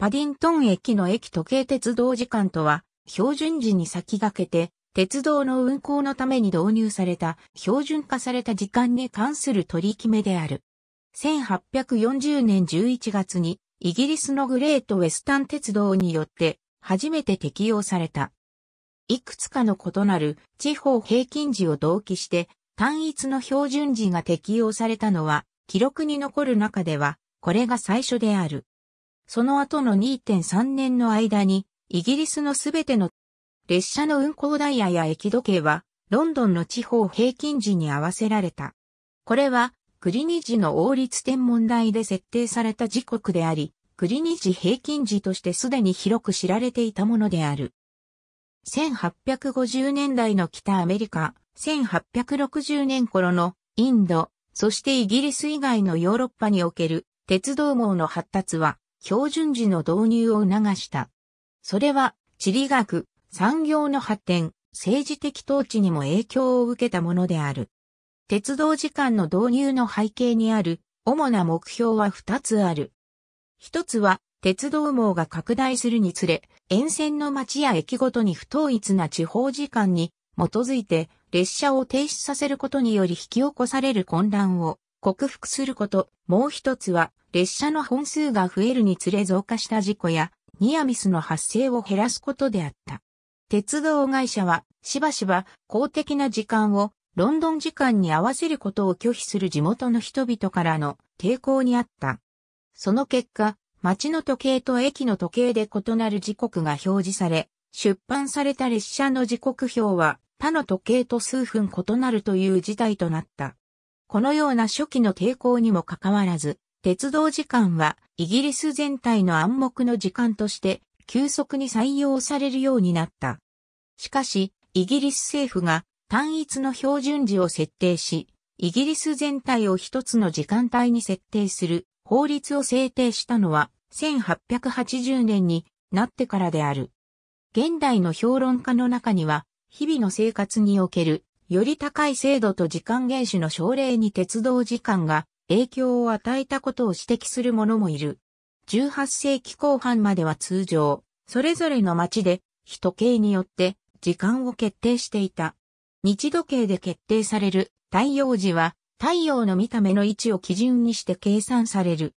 パディントン駅の駅時計鉄道時間とは、標準時に先駆けて、鉄道の運行のために導入された標準化された時間に関する取り決めである。1840年11月にイギリスのグレートウェスタン鉄道によって初めて適用された。いくつかの異なる地方平均時を同期して単一の標準時が適用されたのは記録に残る中ではこれが最初である。その後の2.3年の間に、イギリスのすべての列車の運行ダイヤや駅時計は、ロンドンの地方平均時に合わせられた。これは、クリニジの王立天文台で設定された時刻であり、クリニジ平均時としてすでに広く知られていたものである。1850年代の北アメリカ、1860年頃のインド、そしてイギリス以外のヨーロッパにおける鉄道網の発達は標準時の導入を促した。それは、地理学、産業の発展、政治的統治にも影響を受けたものである。鉄道時間の導入の背景にある主な目標は2つある。1つは鉄道網が拡大するにつれ、沿線の町や駅ごとに不統一な地方時間に基づいて列車を停止させることにより引き起こされる混乱を克服すること、もう一つは、列車の本数が増えるにつれ増加した事故や、ニアミスの発生を減らすことであった。鉄道会社は、しばしば公的な時間をロンドン時間に合わせることを拒否する地元の人々からの抵抗にあった。その結果、街の時計と駅の時計で異なる時刻が表示され、出版された列車の時刻表は他の時計と数分異なるという事態となった。このような初期の抵抗にもかかわらず、鉄道時間はイギリス全体の暗黙の時間として急速に採用されるようになった。しかし、イギリス政府が単一の標準時を設定し、イギリス全体を一つの時間帯に設定する法律を制定したのは1880年になってからである。現代の評論家の中には、日々の生活におけるより高い精度と時間厳守の症例に鉄道時間が影響を与えたことを指摘する者もいる。18世紀後半までは通常、それぞれの町で、日時計によって時間を決定していた。日時計で決定される太陽時は、太陽の見た目の位置を基準にして計算される。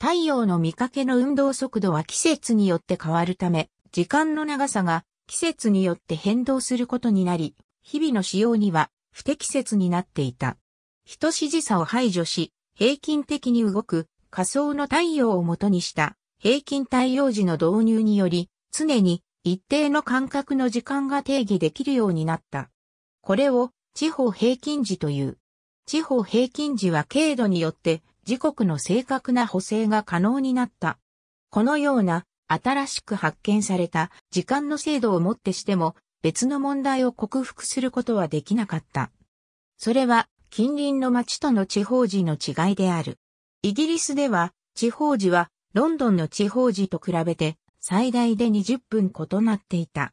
太陽の見かけの運動速度は季節によって変わるため、時間の長さが季節によって変動することになり、日々の使用には不適切になっていた。人指示差を排除し、平均的に動く仮想の太陽を元にした平均太陽時の導入により、常に一定の間隔の時間が定義できるようになった。これを地方平均時という。地方平均時は経度によって時刻の正確な補正が可能になった。このような新しく発見された時間の精度をもってしても別の問題を克服することはできなかった。それは近隣の町との地方時の違いである。イギリスでは地方時はロンドンの地方時と比べて最大で20分異なっていた。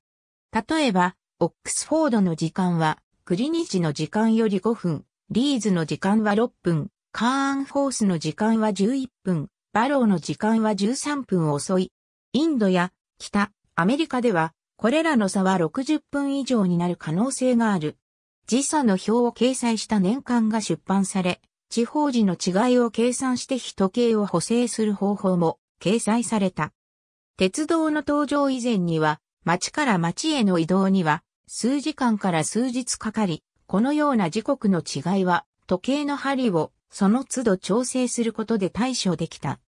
例えば、オックスフォードの時間はクリニッジの時間より5分、リーズの時間は6分、カーンフォースの時間は11分、バローの時間は13分遅い。インドや北アメリカではこれらの差は60分以上になる可能性がある。時差の表を掲載した年間が出版され、地方時の違いを計算して日時計を補正する方法も掲載された。鉄道の登場以前には、町から町への移動には、数時間から数日かかり、このような時刻の違いは、時計の針をその都度調整することで対処できた。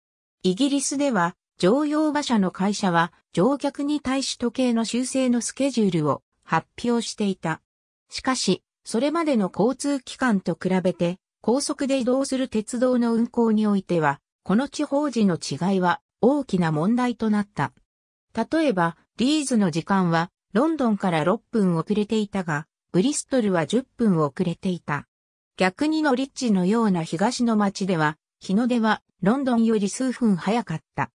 イギリスでは、乗用馬車の会社は乗客に対し時計の修正のスケジュールを発表していた。しかし、それまでの交通機関と比べて高速で移動する鉄道の運行においては、この地方時の違いは大きな問題となった。例えば、リーズの時間はロンドンから6分遅れていたが、ブリストルは10分遅れていた。逆にノリッチのような東の町では、日の出はロンドンより数分早かった。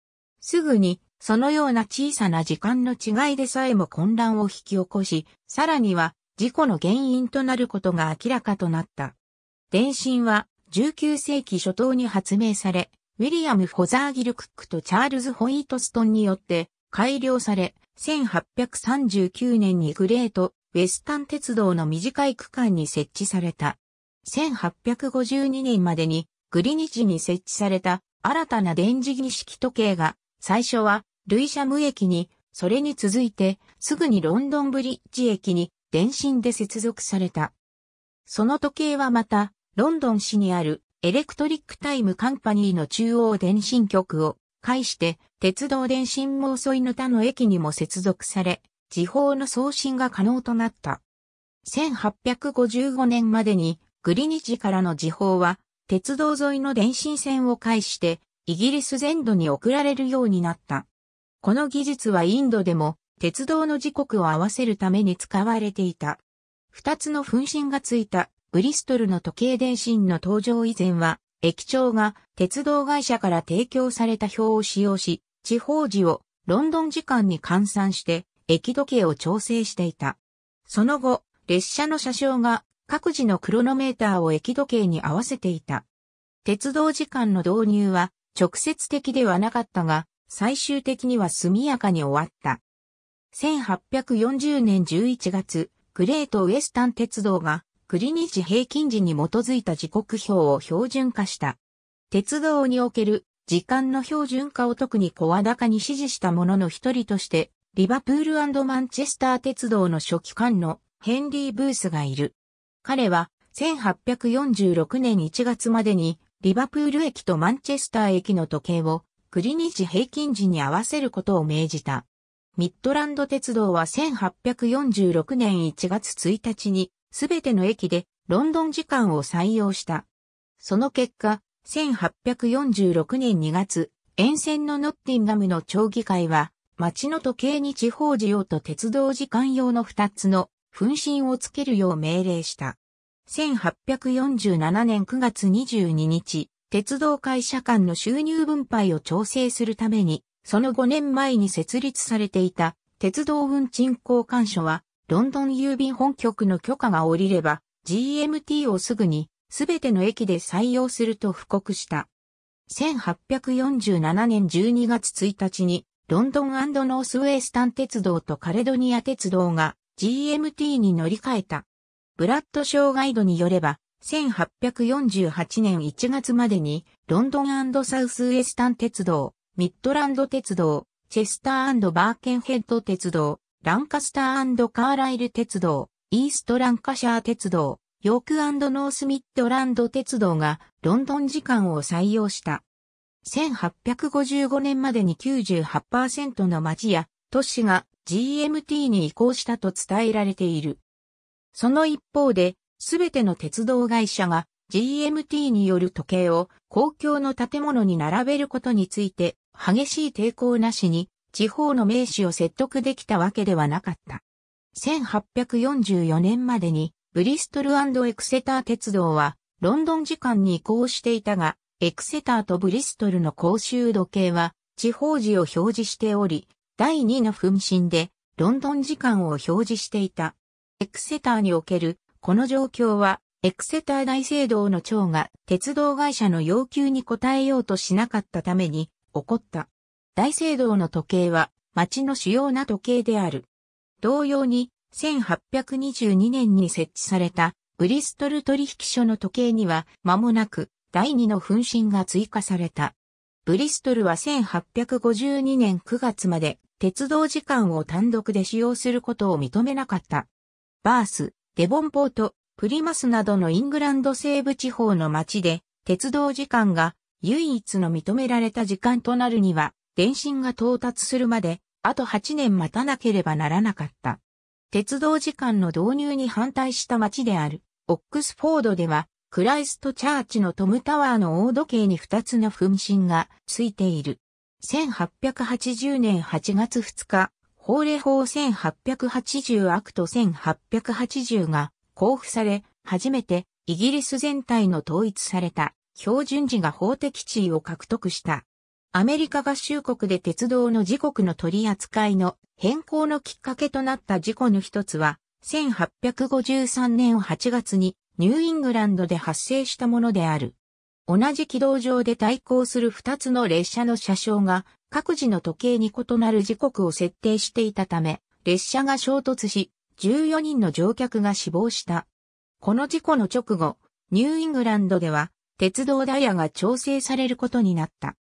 すぐに、そのような小さな時間の違いでさえも混乱を引き起こし、さらには、事故の原因となることが明らかとなった。電信は、19世紀初頭に発明され、ウィリアム・ホザーギル・クックとチャールズ・ホイートストンによって改良され、1839年にグレート・ウェスタン鉄道の短い区間に設置された。1852年までにグリニッジに設置された新たな電磁儀式時計が最初はルイシャム駅に、それに続いてすぐにロンドンブリッジ駅に電信で接続された。その時計はまた、ロンドン市にあるエレクトリックタイムカンパニーの中央電信局を介して鉄道電信遅いの他の駅にも接続され、時報の送信が可能となった。1855年までにグリニジからの時報は鉄道沿いの電信線を介してイギリス全土に送られるようになった。この技術はインドでも鉄道の時刻を合わせるために使われていた。二つの分身がついたブリストルの時計電信の登場以前は、駅長が鉄道会社から提供された表を使用し、地方時をロンドン時間に換算して駅時計を調整していた。その後、列車の車掌が各自のクロノメーターを駅時計に合わせていた。鉄道時間の導入は直接的ではなかったが、最終的には速やかに終わった。1840年11月、グレートウエスタン鉄道がクリニジ平均時に基づいた時刻表を標準化した。鉄道における時間の標準化を特に小高に支持した者の一人として、リバプールマンチェスター鉄道の初期間のヘンリー・ブースがいる。彼は1846年1月までにリバプール駅とマンチェスター駅の時計をリニッジ平均時に合わせることを命じた。ミッドランド鉄道は1846年1月1日にすべての駅でロンドン時間を採用した。その結果、1846年2月、沿線のノッティンガムの町議会は、町の時計に地方時用と鉄道時間用の2つの分身をつけるよう命令した。1847年9月22日、鉄道会社間の収入分配を調整するために、その5年前に設立されていた鉄道運賃交換所は、ロンドン郵便本局の許可が下りれば、GMT をすぐに、すべての駅で採用すると布告した。1847年12月1日に、ロンドンノースウェスタン鉄道とカレドニア鉄道が GMT に乗り換えた。ブラッドショーガイドによれば、1848年1月までに、ロンドンサウスウエスタン鉄道、ミッドランド鉄道、チェスターバーケンヘッド鉄道、ランカスターカーライル鉄道、イーストランカシャー鉄道、ヨークノースミッドランド鉄道がロンドン時間を採用した。1855年までに98%の町や都市が GMT に移行したと伝えられている。その一方で、すべての鉄道会社が GMT による時計を公共の建物に並べることについて激しい抵抗なしに地方の名士を説得できたわけではなかった。1844年までにブリストルエクセター鉄道はロンドン時間に移行していたが、エクセターとブリストルの公衆時計は地方時を表示しており、第2の分身でロンドン時間を表示していた。エクセターにおける、この状況は、エクセター大聖堂の長が鉄道会社の要求に応えようとしなかったために起こった。大聖堂の時計は町の主要な時計である。同様に1822年に設置されたブリストル取引所の時計には間もなく第二の噴進が追加された。ブリストルは1852年9月まで鉄道時間を単独で使用することを認めなかった。バース、デボンポート、プリマスなどのイングランド西部地方の町で、鉄道時間が唯一の認められた時間となるには、電信が到達するまで、あと8年待たなければならなかった。鉄道時間の導入に反対した町である、オックスフォードでは、クライストチャーチのトムタワーの大時計に2つの噴信がついている。1880年8月2日、法令法1880アクト1880が交付され、初めてイギリス全体の統一された標準時が法的地位を獲得した。アメリカ合衆国で鉄道の時刻の取り扱いの変更のきっかけとなった事故の一つは、1853年8月にニューイングランドで発生したものである。同じ軌道上で対抗する二つの列車の車掌が各自の時計に異なる時刻を設定していたため、列車が衝突し、14人の乗客が死亡した。この事故の直後、ニューイングランドでは、鉄道ダイヤが調整されることになった。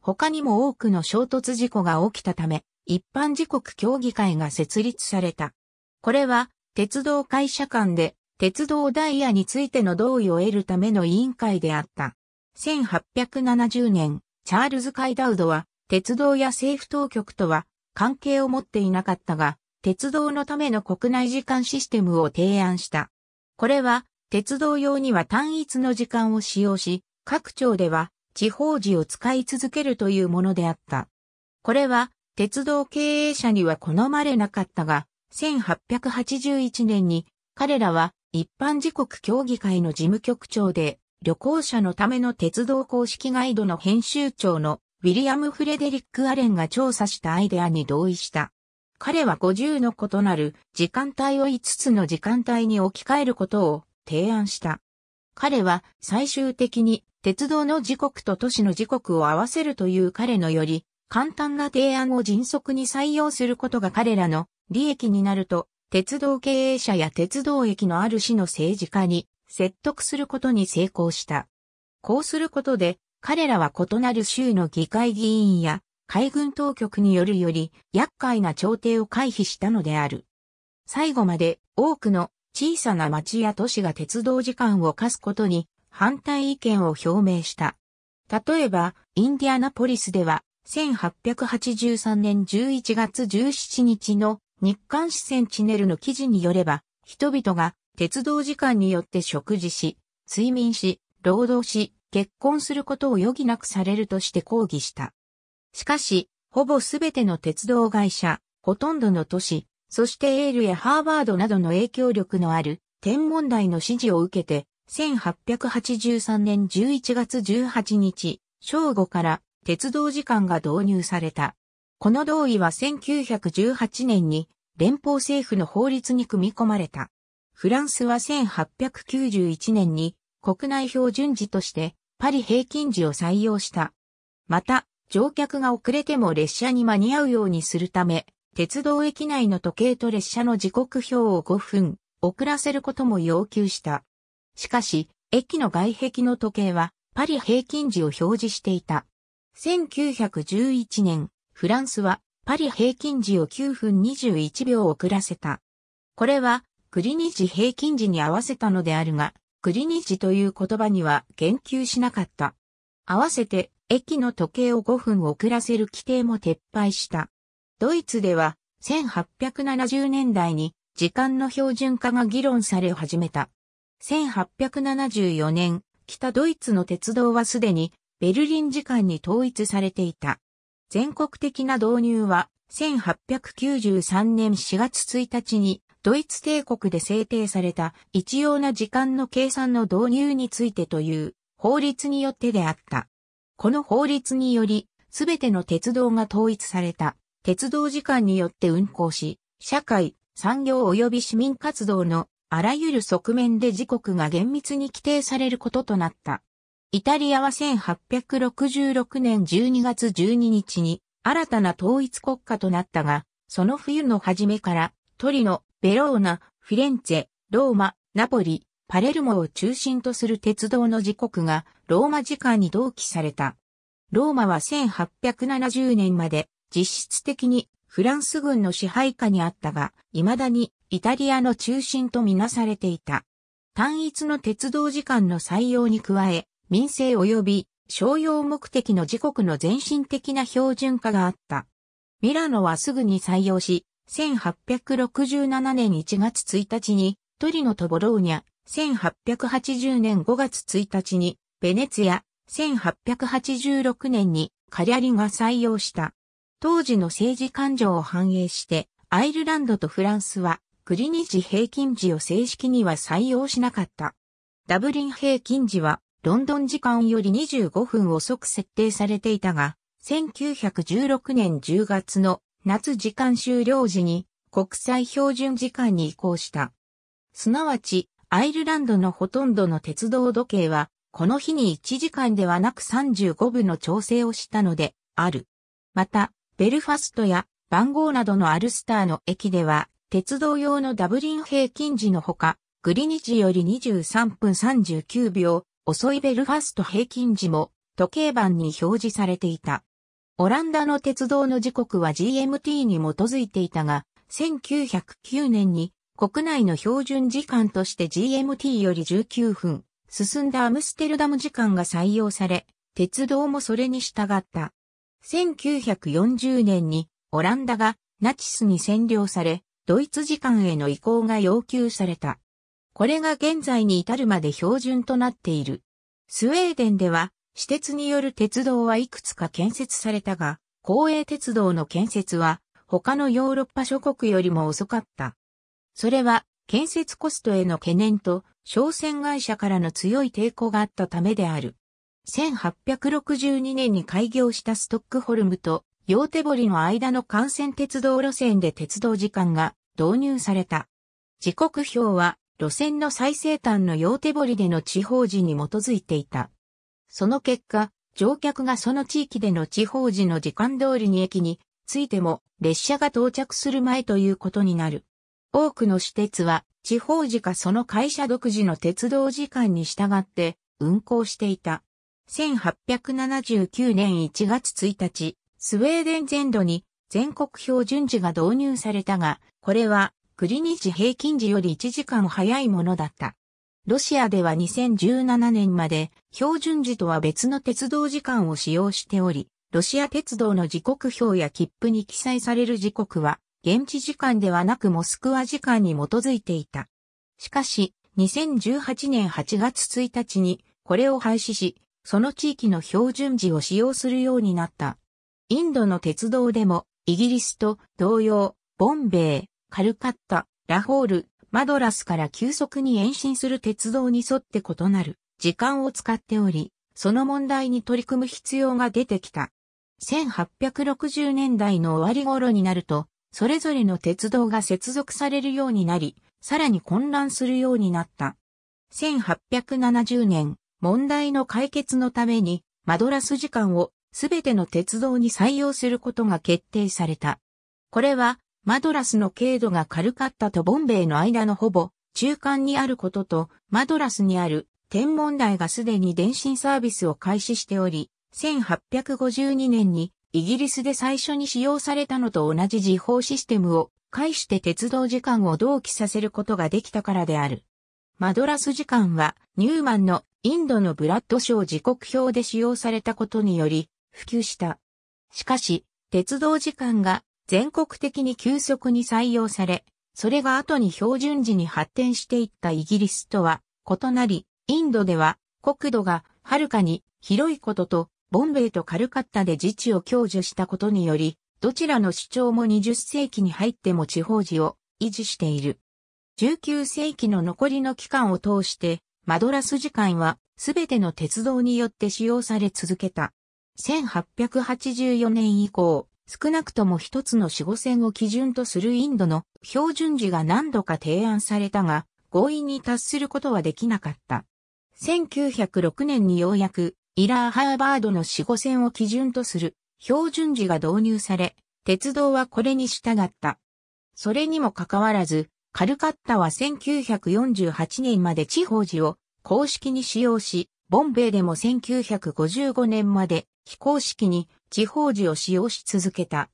他にも多くの衝突事故が起きたため、一般時刻協議会が設立された。これは、鉄道会社間で、鉄道ダイヤについての同意を得るための委員会であった。1870年、チャールズ・カイダウドは、鉄道や政府当局とは関係を持っていなかったが、鉄道のための国内時間システムを提案した。これは、鉄道用には単一の時間を使用し、各庁では地方時を使い続けるというものであった。これは、鉄道経営者には好まれなかったが、1881年に彼らは一般時刻協議会の事務局長で旅行者のための鉄道公式ガイドの編集長のウィリアム・フレデリック・アレンが調査したアイデアに同意した。彼は50の異なる時間帯を5つの時間帯に置き換えることを提案した。彼は最終的に鉄道の時刻と都市の時刻を合わせるという彼のより簡単な提案を迅速に採用することが彼らの利益になると鉄道経営者や鉄道駅のある市の政治家に説得することに成功した。こうすることで彼らは異なる州の議会議員や海軍当局によるより厄介な朝廷を回避したのである。最後まで多くの小さな町や都市が鉄道時間を課すことに反対意見を表明した。例えば、インディアナポリスでは1883年11月17日の日刊紙センチネルの記事によれば、人々が鉄道時間によって食事し、睡眠し、労働し、結婚することを余儀なくされるとして抗議した。しかし、ほぼすべての鉄道会社、ほとんどの都市、そしてエールやハーバードなどの影響力のある天文台の指示を受けて、1883年11月18日、正午から鉄道時間が導入された。この同意は1918年に連邦政府の法律に組み込まれた。フランスは1891年に国内標準時としてパリ平均時を採用した。また、乗客が遅れても列車に間に合うようにするため、鉄道駅内の時計と列車の時刻表を5分遅らせることも要求した。しかし、駅の外壁の時計はパリ平均時を表示していた。1911年、フランスはパリ平均時を9分21秒遅らせた。これは、グリニジ平均時に合わせたのであるが、クリニジという言葉には言及しなかった。合わせて、駅の時計を5分遅らせる規定も撤廃した。ドイツでは、1870年代に時間の標準化が議論され始めた。1874年、北ドイツの鉄道はすでにベルリン時間に統一されていた。全国的な導入は1893年4月1日にドイツ帝国で制定された一様な時間の計算の導入についてという法律によってであった。この法律により、すべての鉄道が統一された、鉄道時間によって運行し、社会、産業及び市民活動のあらゆる側面で時刻が厳密に規定されることとなった。イタリアは1866年12月12日に新たな統一国家となったが、その冬の初めからトリノ、ベローナ、フィレンツェ、ローマ、ナポリ、パレルモを中心とする鉄道の時刻がローマ時間に同期された。ローマは1870年まで実質的にフランス軍の支配下にあったが、未だにイタリアの中心とみなされていた。単一の鉄道時間の採用に加え、民生及び商用目的の時刻の全身的な標準化があった。ミラノはすぐに採用し、1867年1月1日にトリノとボローニャ、1880年5月1日にベネツヤ、1886年にカリャリが採用した。当時の政治感情を反映して、アイルランドとフランスはクリニジ平均時を正式には採用しなかった。ダブリン平均時はロンドン時間より25分遅く設定されていたが、1916年10月の夏時間終了時に国際標準時間に移行した。すなわち、アイルランドのほとんどの鉄道時計は、この日に1時間ではなく35分の調整をしたので、ある。また、ベルファストや番号などのアルスターの駅では、鉄道用のダブリン平均時のほか、グリニチより23分39秒、遅いベルファスト平均時も時計盤に表示されていた。オランダの鉄道の時刻は GMT に基づいていたが、1909年に国内の標準時間として GMT より19分進んだアムステルダム時間が採用され、鉄道もそれに従った。1940年にオランダがナチスに占領され、ドイツ時間への移行が要求された。これが現在に至るまで標準となっている。スウェーデンでは私鉄による鉄道はいくつか建設されたが、公営鉄道の建設は他のヨーロッパ諸国よりも遅かった。それは建設コストへの懸念と商船会社からの強い抵抗があったためである。1862年に開業したストックホルムとヨーテボリの間の幹線鉄道路線で鉄道時間が導入された。時刻表は路線の最西端のヨーテボリでの地方時に基づいていた。その結果、乗客がその地域での地方時の時間通りに駅についても列車が到着する前ということになる。多くの私鉄は地方時かその会社独自の鉄道時間に従って運行していた。1879年1月1日、スウェーデン全土に全国標準時が導入されたが、これはリニッジ平均時より1時間早いものだった。ロシアでは2017年まで標準時とは別の鉄道時間を使用しており、ロシア鉄道の時刻表や切符に記載される時刻は、現地時間ではなくモスクワ時間に基づいていた。しかし、2018年8月1日にこれを廃止し、その地域の標準時を使用するようになった。インドの鉄道でも、イギリスと同様、ボンベイ、カルカッタ、ラホール、マドラスから急速に延伸する鉄道に沿って異なる時間を使っており、その問題に取り組む必要が出てきた。1860年代の終わり頃になると、それぞれの鉄道が接続されるようになり、さらに混乱するようになった。1870年、問題の解決のために、マドラス時間をすべての鉄道に採用することが決定された。これはマドラスの経度が軽かったとボンベイの間のほぼ中間にあることと、マドラスにある天文台がすでに電信サービスを開始しており、1852年にイギリスで最初に使用されたのと同じ時報システムを介して鉄道時間を同期させることができたからである。マドラス時間はニューマンのインドのブラッドショー時刻表で使用されたことにより普及した。しかし、鉄道時間が全国的に急速に採用され、それが後に標準時に発展していったイギリスとは異なり、インドでは国土がはるかに広いことと、ボンベイとカルカッタで自治を享受したことにより、どちらの主張も20世紀に入っても地方時を維持している。19世紀の残りの期間を通して、マドラス時間はすべての鉄道によって使用され続けた。1884年以降、少なくとも一つの死後線を基準とするインドの標準時が何度か提案されたが、合意に達することはできなかった。1906年にようやく、イラーハーバードの死後線を基準とする標準時が導入され、鉄道はこれに従った。それにもかかわらず、カルカッタは1948年まで地方時を公式に使用し、ボンベイでも1955年まで非公式に地方時を使用し続けた。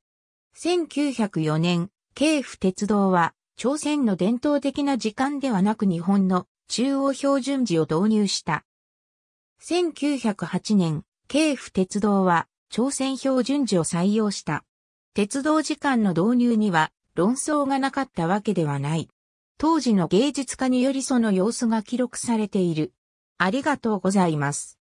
1904年、京府鉄道は、朝鮮の伝統的な時間ではなく日本の中央標準時を導入した。1908年、京府鉄道は朝鮮標準時を採用した。鉄道時間の導入には論争がなかったわけではない。当時の芸術家によりその様子が記録されている。ありがとうございます。